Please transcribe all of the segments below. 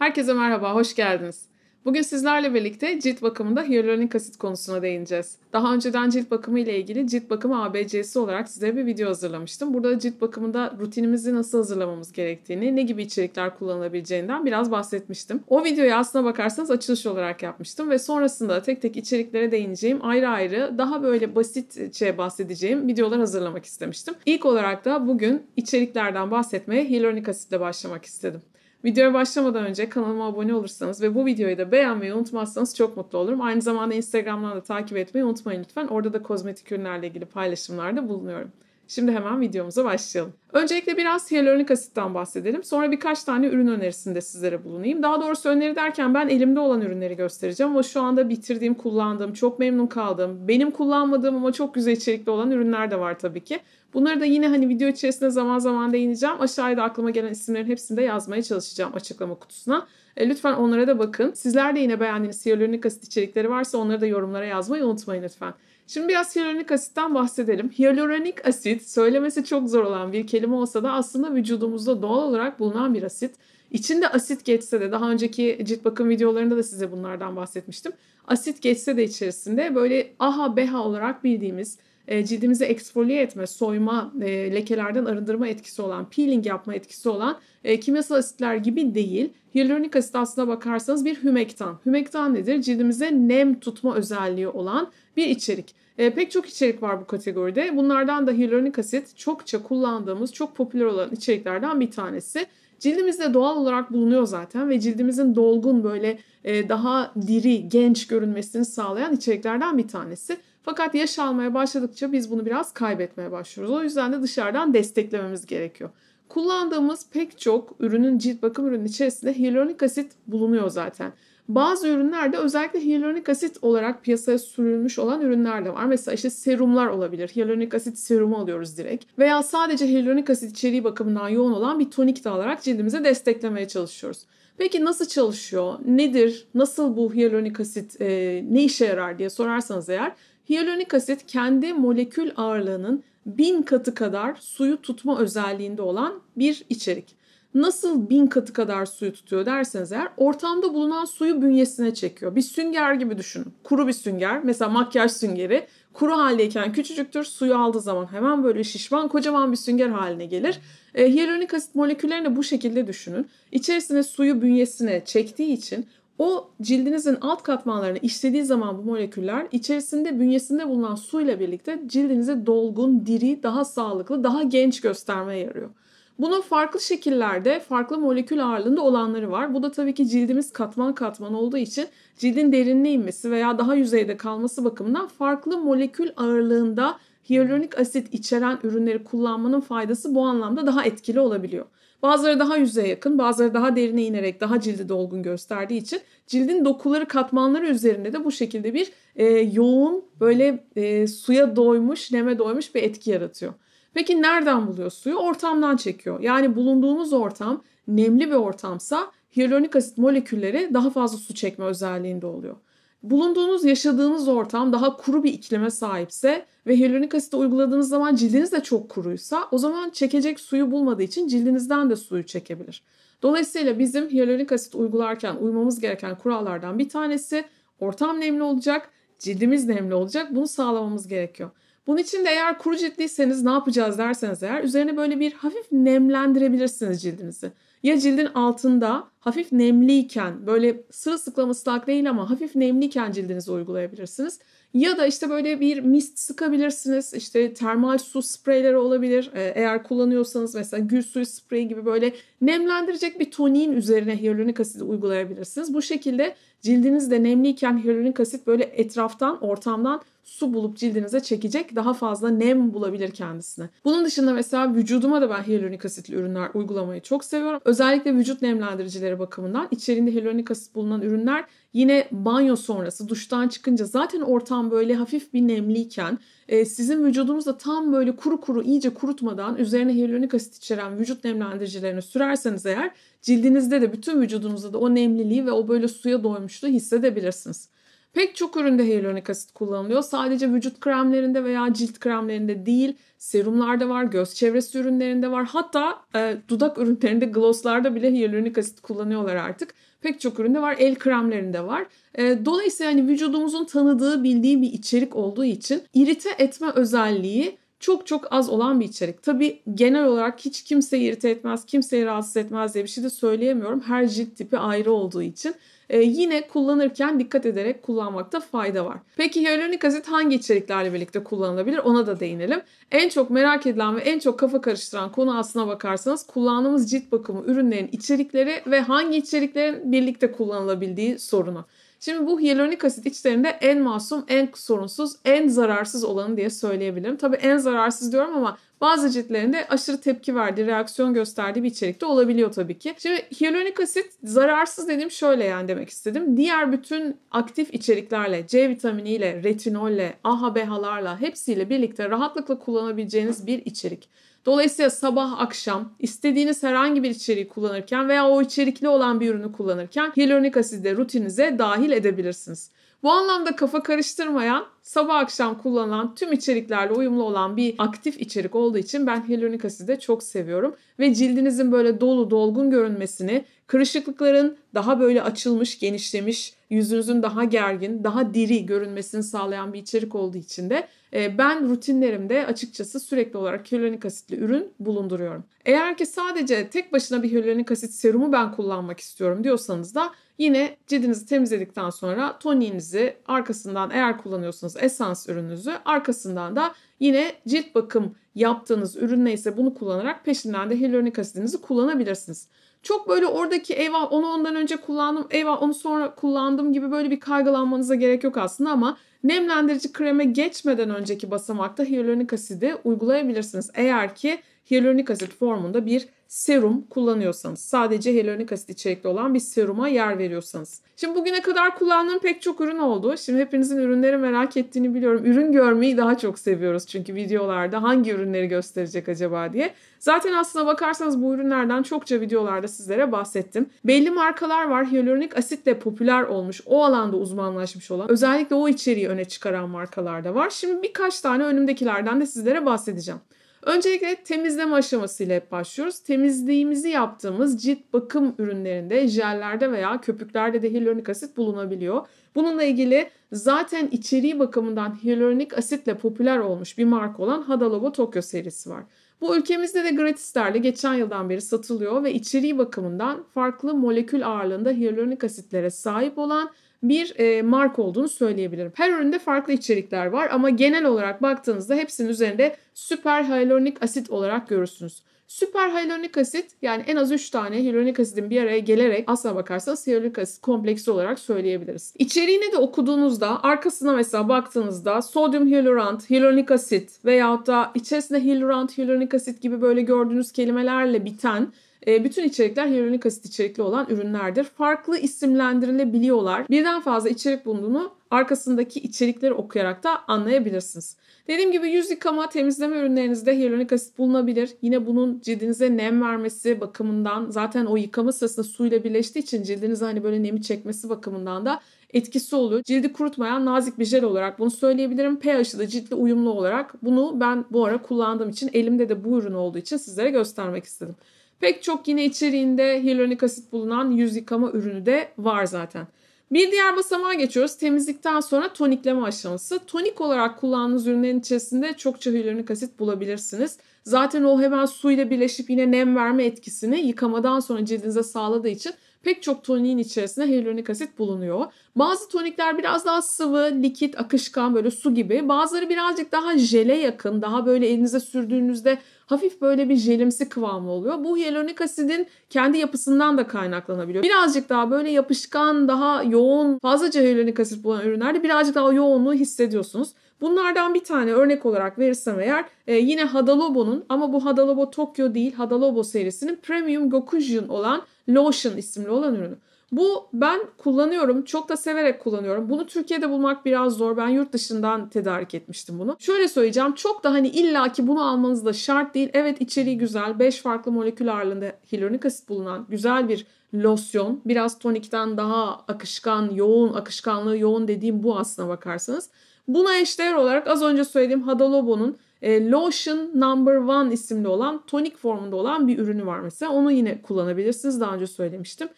Herkese merhaba, hoş geldiniz. Bugün sizlerle birlikte cilt bakımında hyaluronik asit konusuna değineceğiz. Daha önceden cilt bakımı ile ilgili cilt bakımı ABC'si olarak size bir video hazırlamıştım. Burada cilt bakımında rutinimizi nasıl hazırlamamız gerektiğini, ne gibi içerikler kullanılabileceğinden biraz bahsetmiştim. O videoyu aslına bakarsanız açılış olarak yapmıştım ve sonrasında tek tek içeriklere değineceğim ayrı ayrı daha böyle basitçe bahsedeceğim videolar hazırlamak istemiştim. İlk olarak da bugün içeriklerden bahsetmeye hyaluronik asitle başlamak istedim. Videoya başlamadan önce kanalıma abone olursanız ve bu videoyu da beğenmeyi unutmazsanız çok mutlu olurum. Aynı zamanda Instagram'dan da takip etmeyi unutmayın lütfen. Orada da kozmetik ürünlerle ilgili paylaşımlarda bulunuyorum. Şimdi hemen videomuza başlayalım. Öncelikle biraz hyaluronik asitten bahsedelim. Sonra birkaç tane ürün önerisinde sizlere bulunayım. Daha doğrusu öneri derken ben elimde olan ürünleri göstereceğim ama şu anda bitirdiğim, kullandığım, çok memnun kaldığım, benim kullanmadığım ama çok güzel içerikli olan ürünler de var tabii ki. Bunları da yine hani video içerisinde zaman zaman değineceğim. Aşağıya da aklıma gelen isimlerin hepsini de yazmaya çalışacağım açıklama kutusuna. E, lütfen onlara da bakın. Sizler de yine beğendiğiniz hyaluronik asit içerikleri varsa onları da yorumlara yazmayı unutmayın lütfen. Şimdi biraz hyaluronik asitten bahsedelim. Hyaluronik asit söylemesi çok zor olan bir kelime olsa da aslında vücudumuzda doğal olarak bulunan bir asit. İçinde asit geçse de daha önceki cilt bakım videolarında da size bunlardan bahsetmiştim. Asit geçse de içerisinde böyle aha beha olarak bildiğimiz e, cildimizi eksfoliye etme, soyma, e, lekelerden arındırma etkisi olan, peeling yapma etkisi olan e, kimyasal asitler gibi değil. Hyaluronik asit aslına bakarsanız bir hümektan. Hümektan nedir? Cildimize nem tutma özelliği olan bir içerik. E, pek çok içerik var bu kategoride. Bunlardan da hyaluronik asit çokça kullandığımız, çok popüler olan içeriklerden bir tanesi. Cildimizde doğal olarak bulunuyor zaten ve cildimizin dolgun böyle e, daha diri, genç görünmesini sağlayan içeriklerden bir tanesi. Fakat yaş almaya başladıkça biz bunu biraz kaybetmeye başlıyoruz. O yüzden de dışarıdan desteklememiz gerekiyor. Kullandığımız pek çok ürünün cilt bakım ürünün içerisinde hyaluronik asit bulunuyor zaten. Bazı ürünlerde özellikle hyaluronik asit olarak piyasaya sürülmüş olan ürünler de var. Mesela işte serumlar olabilir. Hyaluronik asit serumu alıyoruz direkt. Veya sadece hyaluronik asit içeriği bakımından yoğun olan bir tonik de alarak cildimize desteklemeye çalışıyoruz. Peki nasıl çalışıyor? Nedir? Nasıl bu hyaluronik asit e, ne işe yarar diye sorarsanız eğer Hyaluronik asit kendi molekül ağırlığının bin katı kadar suyu tutma özelliğinde olan bir içerik. Nasıl bin katı kadar suyu tutuyor derseniz eğer ortamda bulunan suyu bünyesine çekiyor. Bir sünger gibi düşünün. Kuru bir sünger mesela makyaj süngeri kuru haldeyken küçücüktür suyu aldığı zaman hemen böyle şişman kocaman bir sünger haline gelir. E, hyaluronik asit moleküllerini bu şekilde düşünün. İçerisine suyu bünyesine çektiği için o cildinizin alt katmanlarını işlediği zaman bu moleküller içerisinde bünyesinde bulunan suyla birlikte cildinizi dolgun, diri, daha sağlıklı, daha genç göstermeye yarıyor. Buna farklı şekillerde farklı molekül ağırlığında olanları var. Bu da tabii ki cildimiz katman katman olduğu için cildin derinliğe inmesi veya daha yüzeyde kalması bakımından farklı molekül ağırlığında hyaluronik asit içeren ürünleri kullanmanın faydası bu anlamda daha etkili olabiliyor. Bazıları daha yüzeye yakın, bazıları daha derine inerek daha cildi dolgun gösterdiği için cildin dokuları katmanları üzerinde de bu şekilde bir e, yoğun böyle e, suya doymuş, neme doymuş bir etki yaratıyor. Peki nereden buluyor suyu? Ortamdan çekiyor. Yani bulunduğumuz ortam nemli bir ortamsa hyaluronik asit molekülleri daha fazla su çekme özelliğinde oluyor. Bulunduğunuz, yaşadığınız ortam daha kuru bir iklime sahipse ve hyaluronik asit uyguladığınız zaman cildiniz de çok kuruysa o zaman çekecek suyu bulmadığı için cildinizden de suyu çekebilir. Dolayısıyla bizim hyaluronik asit uygularken uymamız gereken kurallardan bir tanesi ortam nemli olacak, cildimiz nemli olacak. Bunu sağlamamız gerekiyor. Bunun için de eğer kuru ciltliyseniz ne yapacağız derseniz eğer üzerine böyle bir hafif nemlendirebilirsiniz cildinizi. Ya cildin altında hafif nemliyken böyle sırılsıklam ıslak değil ama hafif nemliyken cildinize uygulayabilirsiniz. Ya da işte böyle bir mist sıkabilirsiniz. İşte termal su spreyleri olabilir. E, eğer kullanıyorsanız mesela gül suyu spreyi gibi böyle nemlendirecek bir toniğin üzerine hyaluronik asit uygulayabilirsiniz. Bu şekilde cildiniz de nemliyken hyaluronik asit böyle etraftan, ortamdan su bulup cildinize çekecek. Daha fazla nem bulabilir kendisine. Bunun dışında mesela vücuduma da ben hyaluronik asitli ürünler uygulamayı çok seviyorum. Özellikle vücut nemlendiricileri bakımından içerinde hyaluronik asit bulunan ürünler yine banyo sonrası duştan çıkınca zaten ortam böyle hafif bir nemliyken e, sizin vücudunuzda tam böyle kuru kuru iyice kurutmadan üzerine hyaluronik asit içeren vücut nemlendiricilerini sürerseniz eğer cildinizde de bütün vücudunuzda da o nemliliği ve o böyle suya doymuşluğu hissedebilirsiniz. Pek çok üründe hyaluronik asit kullanılıyor. Sadece vücut kremlerinde veya cilt kremlerinde değil, serumlarda var, göz çevresi ürünlerinde var. Hatta e, dudak ürünlerinde, glosslarda bile hyaluronik asit kullanıyorlar artık. Pek çok üründe var, el kremlerinde var. E, dolayısıyla hani vücudumuzun tanıdığı, bildiği bir içerik olduğu için irite etme özelliği çok çok az olan bir içerik. Tabii genel olarak hiç kimseyi irite etmez, kimseyi rahatsız etmez diye bir şey de söyleyemiyorum. Her cilt tipi ayrı olduğu için. Ee, yine kullanırken dikkat ederek kullanmakta fayda var. Peki hyaluronik asit hangi içeriklerle birlikte kullanılabilir ona da değinelim. En çok merak edilen ve en çok kafa karıştıran konu aslına bakarsanız kullandığımız cilt bakımı ürünlerin içerikleri ve hangi içeriklerin birlikte kullanılabildiği sorunu. Şimdi bu hyaluronik asit içlerinde en masum, en sorunsuz, en zararsız olanı diye söyleyebilirim. Tabii en zararsız diyorum ama bazı ciltlerinde aşırı tepki verdiği, reaksiyon gösterdiği bir içerikte olabiliyor tabii ki. Şimdi hyaluronik asit zararsız dediğim şöyle yani demek istedim. Diğer bütün aktif içeriklerle, C vitaminiyle, retinolle, AHA, BHA'larla hepsiyle birlikte rahatlıkla kullanabileceğiniz bir içerik. Dolayısıyla sabah akşam istediğiniz herhangi bir içeriği kullanırken veya o içerikli olan bir ürünü kullanırken hyaluronik asidi de rutininize dahil edebilirsiniz. Bu anlamda kafa karıştırmayan sabah akşam kullanılan tüm içeriklerle uyumlu olan bir aktif içerik olduğu için ben hyaluronik asidi de çok seviyorum. Ve cildinizin böyle dolu dolgun görünmesini, kırışıklıkların daha böyle açılmış, genişlemiş, yüzünüzün daha gergin, daha diri görünmesini sağlayan bir içerik olduğu için de e, ben rutinlerimde açıkçası sürekli olarak hyaluronik asitli ürün bulunduruyorum. Eğer ki sadece tek başına bir hyaluronik asit serumu ben kullanmak istiyorum diyorsanız da yine cildinizi temizledikten sonra toniğinizi arkasından eğer kullanıyorsanız esans ürününüzü arkasından da yine cilt bakım yaptığınız ürün neyse bunu kullanarak peşinden de hyaluronik asidinizi kullanabilirsiniz. Çok böyle oradaki eyvah onu ondan önce kullandım, eyvah onu sonra kullandım gibi böyle bir kaygılanmanıza gerek yok aslında ama nemlendirici kreme geçmeden önceki basamakta hyaluronik asidi uygulayabilirsiniz. Eğer ki hyaluronik asit formunda bir serum kullanıyorsanız sadece hyaluronik asit içerikli olan bir seruma yer veriyorsanız. Şimdi bugüne kadar kullandığım pek çok ürün oldu. Şimdi hepinizin ürünleri merak ettiğini biliyorum. Ürün görmeyi daha çok seviyoruz çünkü videolarda hangi ürünleri gösterecek acaba diye. Zaten aslına bakarsanız bu ürünlerden çokça videolarda sizlere bahsettim. Belli markalar var hyaluronik asitle popüler olmuş o alanda uzmanlaşmış olan özellikle o içeriği öne çıkaran markalar da var. Şimdi birkaç tane önümdekilerden de sizlere bahsedeceğim. Öncelikle temizleme aşamasıyla hep başlıyoruz. Temizliğimizi yaptığımız cilt bakım ürünlerinde, jellerde veya köpüklerde de hyaluronik asit bulunabiliyor. Bununla ilgili zaten içeriği bakımından hyaluronik asitle popüler olmuş bir marka olan Hada Tokyo serisi var. Bu ülkemizde de gratislerle geçen yıldan beri satılıyor ve içeriği bakımından farklı molekül ağırlığında hyaluronik asitlere sahip olan bir e, marka olduğunu söyleyebilirim. Her üründe farklı içerikler var ama genel olarak baktığınızda hepsinin üzerinde süper hyaluronik asit olarak görürsünüz. Süper hyaluronik asit yani en az 3 tane hyaluronik asidin bir araya gelerek aslına bakarsanız hyaluronik asit kompleksi olarak söyleyebiliriz. İçeriğini de okuduğunuzda arkasına mesela baktığınızda sodyum hyaluronat, hyaluronik asit veyahut da içerisinde hyaluronat, hyaluronik asit gibi böyle gördüğünüz kelimelerle biten e, bütün içerikler hyaluronik asit içerikli olan ürünlerdir. Farklı isimlendirilebiliyorlar. Birden fazla içerik bulunduğunu arkasındaki içerikleri okuyarak da anlayabilirsiniz. Dediğim gibi yüz yıkama, temizleme ürünlerinizde hyaluronik asit bulunabilir. Yine bunun cildinize nem vermesi bakımından zaten o yıkama sırasında suyla birleştiği için cildinize hani böyle nemi çekmesi bakımından da etkisi oluyor. Cildi kurutmayan nazik bir jel olarak bunu söyleyebilirim. pH'i de ciltle uyumlu olarak bunu ben bu ara kullandığım için elimde de bu ürün olduğu için sizlere göstermek istedim. Pek çok yine içeriğinde hyaluronik asit bulunan yüz yıkama ürünü de var zaten. Bir diğer basamağa geçiyoruz. Temizlikten sonra tonikleme aşaması. Tonik olarak kullandığınız ürünlerin içerisinde çokça hyaluronik asit bulabilirsiniz. Zaten o hemen suyla birleşip yine nem verme etkisini yıkamadan sonra cildinize sağladığı için pek çok toniğin içerisinde hyaluronik asit bulunuyor. Bazı tonikler biraz daha sıvı, likit, akışkan böyle su gibi. Bazıları birazcık daha jele yakın, daha böyle elinize sürdüğünüzde hafif böyle bir jelimsi kıvamlı oluyor. Bu hyaluronik asidin kendi yapısından da kaynaklanabiliyor. Birazcık daha böyle yapışkan, daha yoğun, fazlaca hyaluronik asit bulan ürünlerde birazcık daha yoğunluğu hissediyorsunuz. Bunlardan bir tane örnek olarak verirsem eğer e, yine Hadalobo'nun ama bu Hadalobo Tokyo değil Hadalobo serisinin Premium Gokujin olan Lotion isimli olan ürünü. Bu ben kullanıyorum. Çok da severek kullanıyorum. Bunu Türkiye'de bulmak biraz zor. Ben yurt dışından tedarik etmiştim bunu. Şöyle söyleyeceğim. Çok da hani illaki bunu almanız da şart değil. Evet içeriği güzel. 5 farklı molekül ağırlığında hyaluronik asit bulunan güzel bir losyon. Biraz tonikten daha akışkan, yoğun, akışkanlığı yoğun dediğim bu aslına bakarsanız. Buna eşdeğer olarak az önce söylediğim Hadalobo'nun e, Lotion Number One isimli olan tonik formunda olan bir ürünü var mesela. Onu yine kullanabilirsiniz. Daha önce söylemiştim.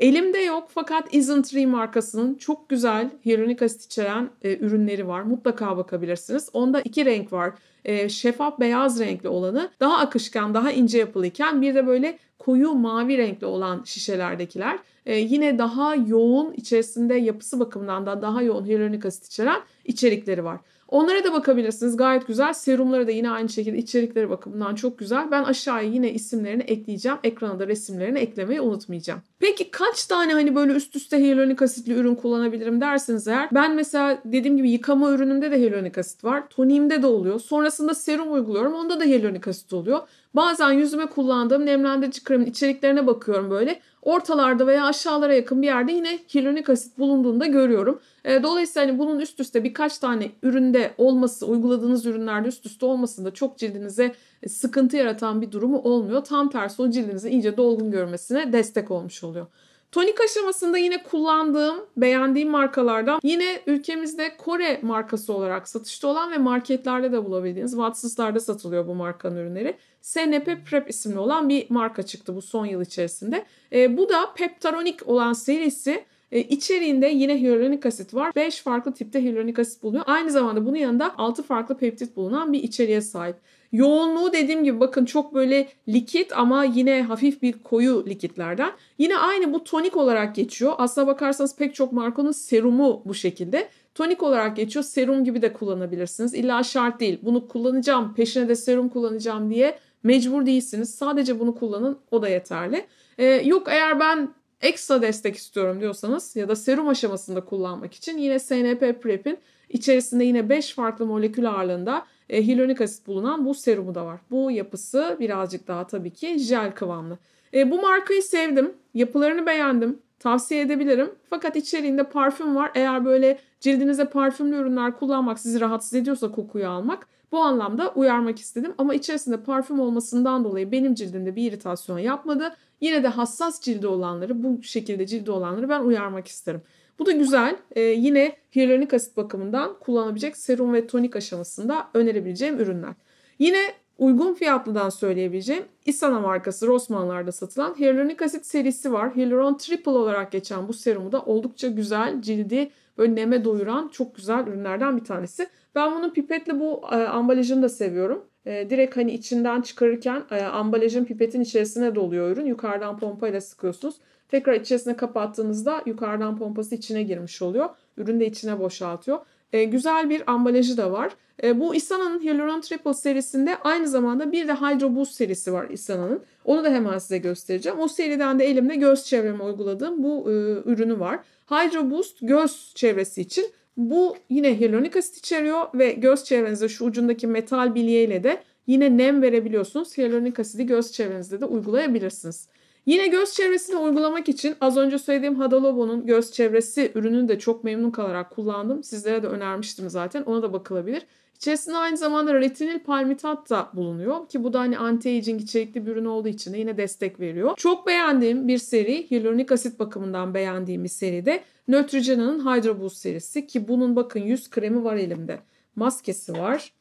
Elimde yok fakat Isn't Tree markasının çok güzel hyaluronik asit içeren e, ürünleri var. Mutlaka bakabilirsiniz. Onda iki renk var. E, şeffaf beyaz renkli olanı daha akışkan, daha ince yapılıyken bir de böyle koyu mavi renkli olan şişelerdekiler. E, yine daha yoğun içerisinde yapısı bakımından da daha yoğun hyaluronik asit içeren içerikleri var. Onlara da bakabilirsiniz. Gayet güzel. Serumlara da yine aynı şekilde içerikleri bakımından çok güzel. Ben aşağıya yine isimlerini ekleyeceğim. Ekrana da resimlerini eklemeyi unutmayacağım. Peki kaç tane hani böyle üst üste hyaluronik asitli ürün kullanabilirim derseniz eğer. Ben mesela dediğim gibi yıkama ürünümde de hyaluronik asit var. Toniğimde de oluyor. Sonrasında serum uyguluyorum. Onda da hyaluronik asit oluyor. Bazen yüzüme kullandığım nemlendirici kremin içeriklerine bakıyorum böyle. Ortalarda veya aşağılara yakın bir yerde yine hyaluronik asit bulunduğunda görüyorum. Ee, dolayısıyla hani bunun üst üste birkaç tane üründe olması, uyguladığınız ürünlerde üst üste olmasında çok cildinize e, sıkıntı yaratan bir durumu olmuyor. Tam tersi o cildinizi iyice dolgun görmesine destek olmuş oluyor. Tonik aşamasında yine kullandığım, beğendiğim markalardan yine ülkemizde Kore markası olarak satışta olan ve marketlerde de bulabildiğiniz Watsons'larda satılıyor bu markanın ürünleri. SNP Prep isimli olan bir marka çıktı bu son yıl içerisinde. E, bu da Peptaronic olan serisi e, içeriğinde yine hyaluronik asit var. 5 farklı tipte hyaluronik asit bulunuyor. Aynı zamanda bunun yanında 6 farklı peptit bulunan bir içeriğe sahip. Yoğunluğu dediğim gibi bakın çok böyle likit ama yine hafif bir koyu likitlerden. Yine aynı bu tonik olarak geçiyor. Aslına bakarsanız pek çok markanın serumu bu şekilde. Tonik olarak geçiyor. Serum gibi de kullanabilirsiniz. İlla şart değil. Bunu kullanacağım, peşine de serum kullanacağım diye mecbur değilsiniz. Sadece bunu kullanın. O da yeterli. Ee, yok eğer ben ekstra destek istiyorum diyorsanız ya da serum aşamasında kullanmak için yine SNP PrEP'in içerisinde yine 5 farklı molekül ağırlığında e, hyaluronik asit bulunan bu serumu da var. Bu yapısı birazcık daha tabii ki jel kıvamlı. E, bu markayı sevdim. Yapılarını beğendim. Tavsiye edebilirim. Fakat içeriğinde parfüm var. Eğer böyle cildinize parfümlü ürünler kullanmak sizi rahatsız ediyorsa kokuyu almak bu anlamda uyarmak istedim. Ama içerisinde parfüm olmasından dolayı benim cildimde bir iritasyon yapmadı. Yine de hassas cilde olanları bu şekilde cilde olanları ben uyarmak isterim. Bu da güzel. E, yine hyaluronik asit bakımından kullanabilecek serum ve tonik aşamasında önerebileceğim ürünler. Yine uygun fiyatlıdan söyleyebileceğim Isana markası Rossmann'larda satılan hyaluronik asit serisi var. Hyaluron Triple olarak geçen bu serumu da oldukça güzel, cildi böyle neme doyuran çok güzel ürünlerden bir tanesi. Ben bunun pipetle bu e, ambalajını da seviyorum. E, direkt hani içinden çıkarırken e, ambalajın pipetin içerisine doluyor ürün. Yukarıdan pompayla sıkıyorsunuz. Tekrar içerisine kapattığınızda yukarıdan pompası içine girmiş oluyor. Ürün de içine boşaltıyor. E, güzel bir ambalajı da var. E, bu Isana'nın Hyaluron Triple serisinde aynı zamanda bir de Hydro Boost serisi var Isana'nın. Onu da hemen size göstereceğim. O seriden de elimde göz çevreme uyguladığım bu ürünü var. Hydro Boost göz çevresi için bu yine hyaluronik asit içeriyor ve göz çevrenize şu ucundaki metal bilyeyle de yine nem verebiliyorsunuz. Hyaluronik asidi göz çevrenizde de uygulayabilirsiniz. Yine göz çevresini uygulamak için az önce söylediğim Hadalobo'nun göz çevresi ürününü de çok memnun kalarak kullandım. Sizlere de önermiştim zaten. Ona da bakılabilir. İçerisinde aynı zamanda retinil palmitat da bulunuyor ki bu da hani anti-aging içerikli bir ürün olduğu için de yine destek veriyor. Çok beğendiğim bir seri, hyaluronik asit bakımından beğendiğim bir seri de Neutrogena'nın Hydro Boost serisi ki bunun bakın yüz kremi var elimde. Maskesi var.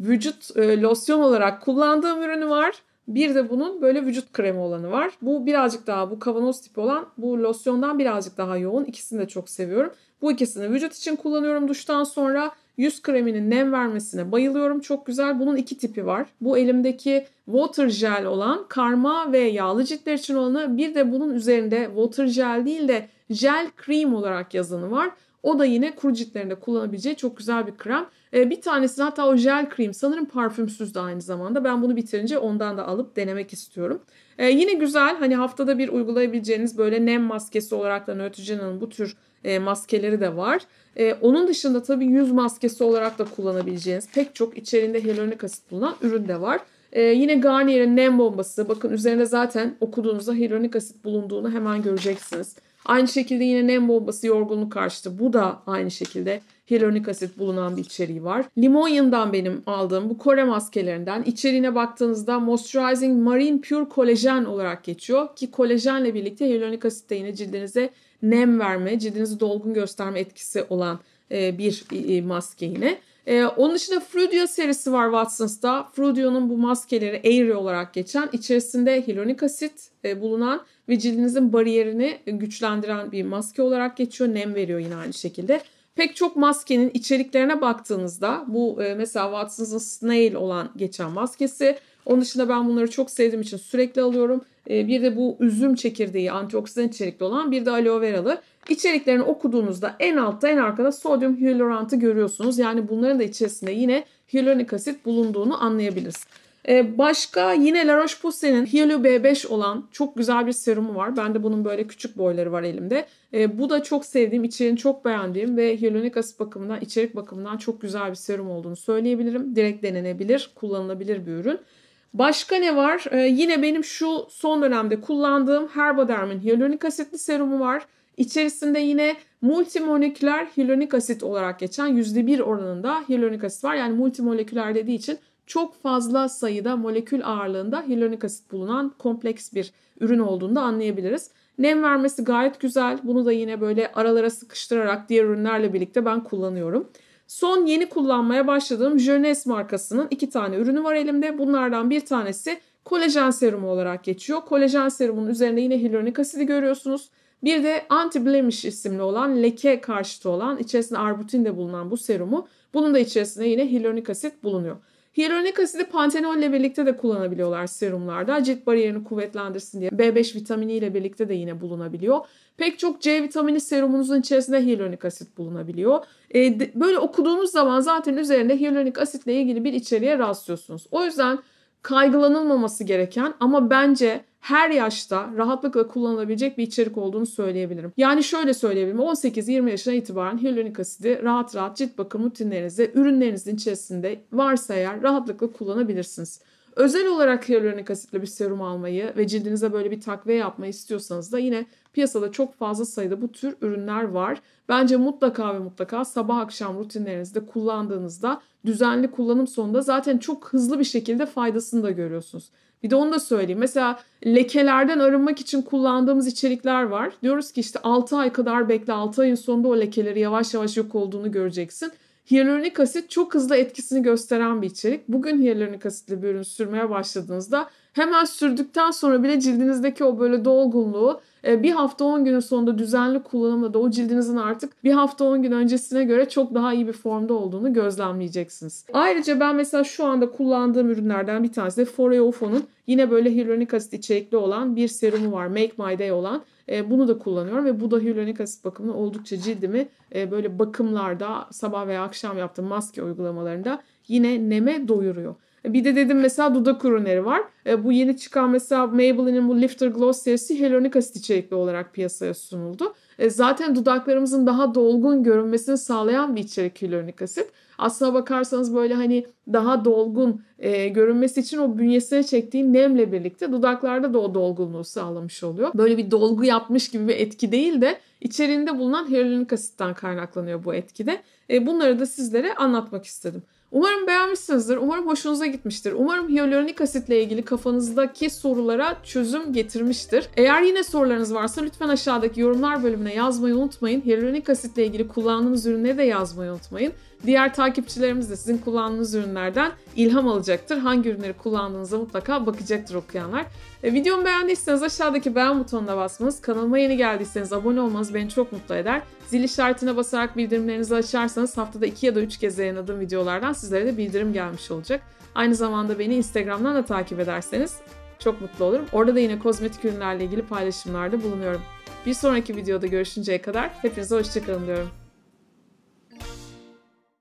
Vücut e, losyon olarak kullandığım ürünü var. Bir de bunun böyle vücut kremi olanı var. Bu birazcık daha bu kavanoz tipi olan bu losyondan birazcık daha yoğun. İkisini de çok seviyorum. Bu ikisini vücut için kullanıyorum duştan sonra. Yüz kreminin nem vermesine bayılıyorum. Çok güzel. Bunun iki tipi var. Bu elimdeki water gel olan karma ve yağlı ciltler için olanı. Bir de bunun üzerinde water gel değil de gel cream olarak yazanı var. O da yine kuru ciltlerinde kullanabileceği çok güzel bir krem. Ee, bir tanesi hatta o jel krem sanırım parfümsüz de aynı zamanda. Ben bunu bitirince ondan da alıp denemek istiyorum. Ee, yine güzel hani haftada bir uygulayabileceğiniz böyle nem maskesi olarak da Neutrogena'nın bu tür e, maskeleri de var. E, onun dışında tabii yüz maskesi olarak da kullanabileceğiniz pek çok içerisinde hyaluronik asit bulunan ürün de var. E, yine Garnier'in nem bombası. Bakın üzerine zaten okuduğunuzda hyaluronik asit bulunduğunu hemen göreceksiniz. Aynı şekilde yine nem bombası yorgunluk karşıtı. Bu da aynı şekilde hyaluronik asit bulunan bir içeriği var. Limonya'ndan benim aldığım bu Kore maskelerinden içeriğine baktığınızda Moisturizing Marine Pure kolajen olarak geçiyor ki kolajenle birlikte hyaluronik asit de yine cildinize nem verme, cildinizi dolgun gösterme etkisi olan e, bir maske yine. E, onun dışında Frudio serisi var Watson's'ta. Frudio'nun bu maskeleri Aerie olarak geçen, içerisinde hyaluronik asit e, bulunan ve cildinizin bariyerini güçlendiren bir maske olarak geçiyor. Nem veriyor yine aynı şekilde pek çok maskenin içeriklerine baktığınızda bu e, mesela Watson's'ın Snail olan geçen maskesi. Onun dışında ben bunları çok sevdiğim için sürekli alıyorum. E, bir de bu üzüm çekirdeği antioksidan içerikli olan bir de aloe veralı. İçeriklerini okuduğunuzda en altta en arkada sodyum hyaluronatı görüyorsunuz. Yani bunların da içerisinde yine hyaluronik asit bulunduğunu anlayabiliriz. Ee, başka yine La Roche-Posay'nin Hyalu B5 olan çok güzel bir serumu var. Ben de bunun böyle küçük boyları var elimde. Ee, bu da çok sevdiğim, içeriğini çok beğendiğim ve hyaluronik asit bakımından, içerik bakımından çok güzel bir serum olduğunu söyleyebilirim. Direkt denenebilir, kullanılabilir bir ürün. Başka ne var? Ee, yine benim şu son dönemde kullandığım Herbaderm'in hyaluronik asitli serumu var. İçerisinde yine multimoleküler hyaluronik asit olarak geçen %1 oranında hyaluronik asit var. Yani multimoleküler dediği için çok fazla sayıda molekül ağırlığında hyaluronik asit bulunan kompleks bir ürün olduğunu da anlayabiliriz. Nem vermesi gayet güzel. Bunu da yine böyle aralara sıkıştırarak diğer ürünlerle birlikte ben kullanıyorum. Son yeni kullanmaya başladığım Jeunesse markasının iki tane ürünü var elimde. Bunlardan bir tanesi kolajen serumu olarak geçiyor. Kolajen serumunun üzerinde yine hyaluronik asidi görüyorsunuz. Bir de anti blemish isimli olan leke karşıtı olan içerisinde arbutin de bulunan bu serumu. Bunun da içerisinde yine hyaluronik asit bulunuyor. Hyaluronik asidi pantenolle birlikte de kullanabiliyorlar serumlarda. Cilt bariyerini kuvvetlendirsin diye. B5 vitamini ile birlikte de yine bulunabiliyor. Pek çok C vitamini serumunuzun içerisinde hyaluronik asit bulunabiliyor. E, böyle okuduğunuz zaman zaten üzerinde hyaluronik asitle ilgili bir içeriğe rastlıyorsunuz. O yüzden kaygılanılmaması gereken ama bence her yaşta rahatlıkla kullanılabilecek bir içerik olduğunu söyleyebilirim. Yani şöyle söyleyebilirim. 18-20 yaşına itibaren hyaluronik asidi rahat rahat cilt bakım rutinlerinizde, ürünlerinizin içerisinde varsa eğer rahatlıkla kullanabilirsiniz. Özel olarak hyaluronik asitle bir serum almayı ve cildinize böyle bir takviye yapmayı istiyorsanız da yine piyasada çok fazla sayıda bu tür ürünler var. Bence mutlaka ve mutlaka sabah akşam rutinlerinizde kullandığınızda düzenli kullanım sonunda zaten çok hızlı bir şekilde faydasını da görüyorsunuz. Bir de onu da söyleyeyim. Mesela lekelerden arınmak için kullandığımız içerikler var. Diyoruz ki işte 6 ay kadar bekle 6 ayın sonunda o lekeleri yavaş yavaş yok olduğunu göreceksin. Hyaluronik asit çok hızlı etkisini gösteren bir içerik. Bugün hyaluronik asitli bir ürün sürmeye başladığınızda hemen sürdükten sonra bile cildinizdeki o böyle dolgunluğu e, bir hafta 10 günün sonunda düzenli kullanımla da o cildinizin artık bir hafta 10 gün öncesine göre çok daha iyi bir formda olduğunu gözlemleyeceksiniz. Ayrıca ben mesela şu anda kullandığım ürünlerden bir tanesi de Foreo yine böyle hyaluronik asit içerikli olan bir serumu var. Make My Day olan. E, bunu da kullanıyorum ve bu da hyaluronik asit bakımını oldukça cildimi e, böyle bakımlarda sabah veya akşam yaptığım maske uygulamalarında yine neme doyuruyor. E, bir de dedim mesela dudak ürünleri var. bu yeni çıkan mesela Maybelline'in bu Lifter Gloss serisi hyaluronik asit içerikli olarak piyasaya sunuldu. zaten dudaklarımızın daha dolgun görünmesini sağlayan bir içerik hyaluronik asit. Aslına bakarsanız böyle hani daha dolgun e, görünmesi için o bünyesine çektiği nemle birlikte dudaklarda da o dolgunluğu sağlamış oluyor. Böyle bir dolgu yapmış gibi bir etki değil de içeriğinde bulunan hyaluronik asitten kaynaklanıyor bu etkide. E, bunları da sizlere anlatmak istedim. Umarım beğenmişsinizdir. Umarım hoşunuza gitmiştir. Umarım hyaluronik asitle ilgili kafanızdaki sorulara çözüm getirmiştir. Eğer yine sorularınız varsa lütfen aşağıdaki yorumlar bölümüne yazmayı unutmayın. Hyaluronik asitle ilgili kullandığınız ürünleri de yazmayı unutmayın. Diğer takipçilerimiz de sizin kullandığınız ürünlerden ilham alacaktır. Hangi ürünleri kullandığınıza mutlaka bakacaktır okuyanlar. E, videomu beğendiyseniz aşağıdaki beğen butonuna basmanız, kanalıma yeni geldiyseniz abone olmanız beni çok mutlu eder. Zil işaretine basarak bildirimlerinizi açarsanız haftada 2 ya da 3 kez yayınladığım videolardan sizlere de bildirim gelmiş olacak. Aynı zamanda beni Instagram'dan da takip ederseniz çok mutlu olurum. Orada da yine kozmetik ürünlerle ilgili paylaşımlarda bulunuyorum. Bir sonraki videoda görüşünceye kadar hepinize hoşçakalın diyorum.